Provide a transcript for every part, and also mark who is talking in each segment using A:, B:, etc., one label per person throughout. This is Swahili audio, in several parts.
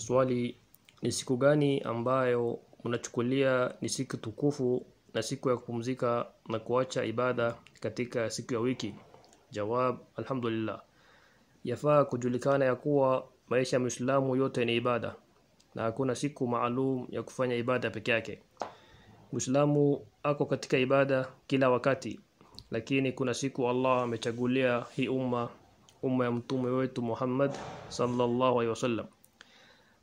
A: Swali ni siku gani ambayo unachukulia ni siku tukufu na siku ya kupumzika na kuacha ibada katika siku ya wiki? Jawab, alhamdulillah. Yafaa kujulikana ya kuwa maisha ya Muislamu yote ni ibada na hakuna siku maalum ya kufanya ibada peke yake. Muislamu ako katika ibada kila wakati, lakini kuna siku Allah amechagulia hii umma, umma ya mtume wetu Muhammad sallallahu alaihi wasallam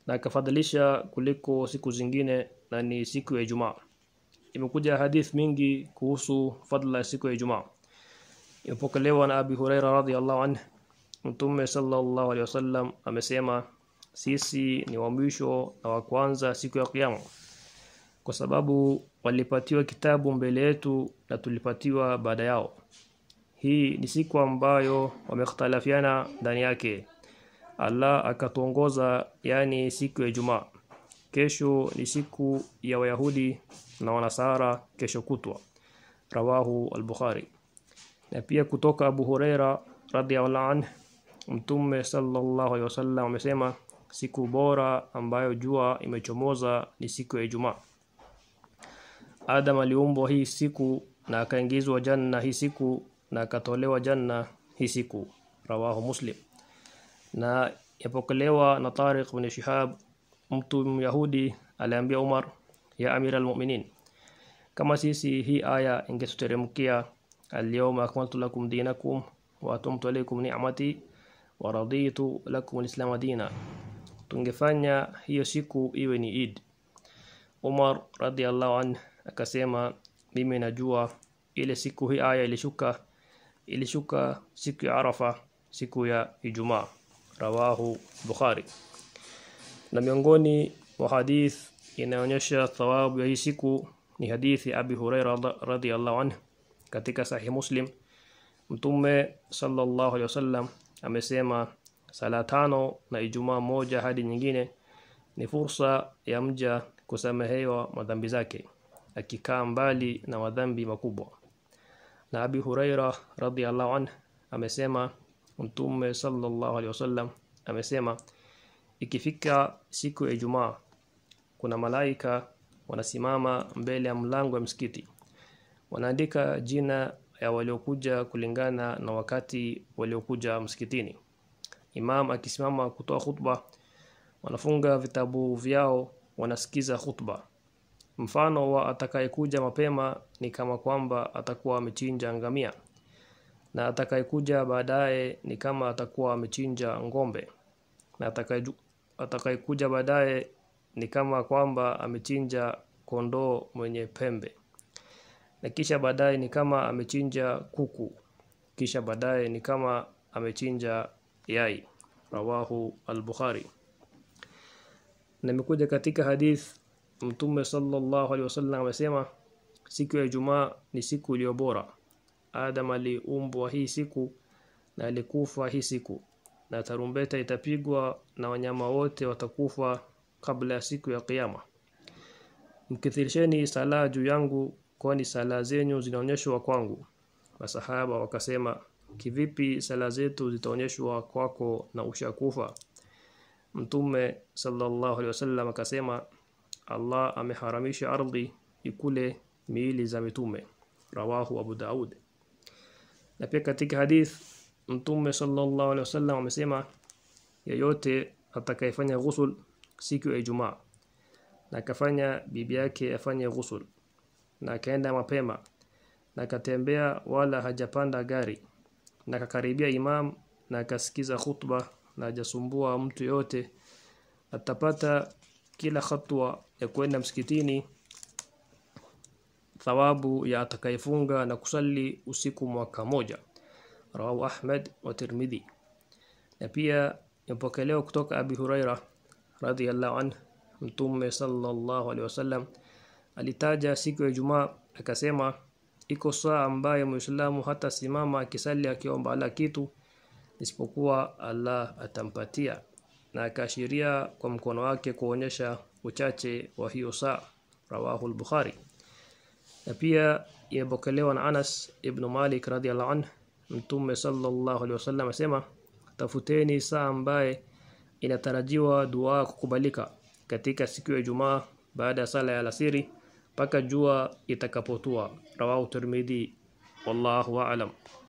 A: na akafadhilisha kuliko siku zingine na ni siku ya Ijumaa. Imekuja hadith mingi kuhusu fadla ya siku ya Ijumaa. Imepokelewa na Abi Huraira radhiyallahu anhu Mtume sallallahu alaihi wasallam amesema sisi ni wa mwisho na wa kwanza siku ya kiyama kwa sababu walipatiwa kitabu mbele yetu na tulipatiwa baada yao. Hii ni siku ambayo wamekhtalafiana ndani yake. Allah akatuongoza yani siku ya Ijumaa kesho ni siku ya Wayahudi na Wanasara kesho kutwa rawahu al-Bukhari na pia kutoka Abu Huraira radhiyallahu anhu Mtume sallallahu alayhi wasallam amesema siku bora ambayo jua imechomoza ni siku ya Ijumaa. Adam aliumbwa hii siku na akaingizwa janna hii siku na akatolewa janna hii siku. Rawahu Muslim na yapokelewa na Tariq bin Shihab mtu Myahudi aliambia Umar ya Amir al-Mu'minin kama sisi hii aya ingetuteremkia al-yawma akmaltu lakum dinakum wa atamtu alaykum ni'mati wa raditu lakum al-islam dina tungefanya hiyo siku iwe ni Eid Umar radhiallahu anhu akasema mimi najua ile siku hii aya ilishuka ilishuka siku ya Arafa siku ya Ijumaa rawahu Bukhari. Na miongoni mwa hadith inaonyesha thawabu ya hii siku ni hadithi Abi Huraira radhiallahu anhu katika Sahih Muslim. Mtume sallallahu alaihi wasallam amesema sala tano na Ijumaa moja hadi nyingine ni fursa ya mja kusamehewa madhambi zake akikaa mbali na madhambi makubwa. Na Abi Huraira radhiallahu anhu amesema Mtume sallallahu alaihi wasallam amesema ikifika siku ya Ijumaa kuna malaika wanasimama mbele ya mlango wa msikiti wanaandika jina ya waliokuja kulingana na wakati waliokuja msikitini imam akisimama kutoa khutba wanafunga vitabu vyao wanasikiza khutba mfano wa atakayekuja mapema ni kama kwamba atakuwa amechinja ngamia na atakayekuja baadaye ni kama atakuwa amechinja ng'ombe na atakayekuja baadaye ni kama kwamba amechinja kondoo mwenye pembe na kisha baadaye ni kama amechinja kuku kisha baadaye ni kama amechinja yai rawahu al-Bukhari nimekuja katika hadith mtume sallallahu alaihi wasallam amesema siku ya jumaa ni siku iliyo bora Adam aliumbwa hii siku na alikufa hii siku na tarumbeta itapigwa na wanyama wote watakufa kabla ya siku ya kiyama mkithirisheni sala juu yangu kwani sala zenyu zinaonyeshwa kwangu masahaba wakasema kivipi sala zetu zitaonyeshwa kwako na ushakufa mtume sallallahu alaihi wasallam akasema Allah ameharamisha ardhi ikule miili za mitume rawahu Abu Daud na pia katika hadith mtume sallallahu alaihi wasallam amesema yeyote atakayefanya ghusl siku ya Ijumaa na akafanya bibi yake afanye ghusl na akaenda mapema na katembea wala hajapanda gari na kakaribia imam na akasikiza khutba na hajasumbua mtu yote atapata kila hatua ya kwenda msikitini thawabu ya atakayefunga na kusali usiku mwaka moja rawahu Ahmad wa Tirmidhi na pia yapokelewa kutoka Abi Huraira radhiyallahu anhu Mtume sallallahu alaihi wasallam alitaja siku ya jumaa akasema iko saa ambayo Muislamu hata simama akisali akiomba ala kitu isipokuwa Allah atampatia na akashiria kwa mkono wake kuonyesha uchache wa hiyo saa rawahu al-Bukhari na pia yapokelewa na Anas ibn Malik radhiyallahu anhu Mtume sallallahu alaihi wasallam asema tafuteni saa ambaye inatarajiwa dua kukubalika katika siku ya Ijumaa baada ya sala ya alasiri paka jua itakapotua rawahu Tirmidhi wallahu a'lam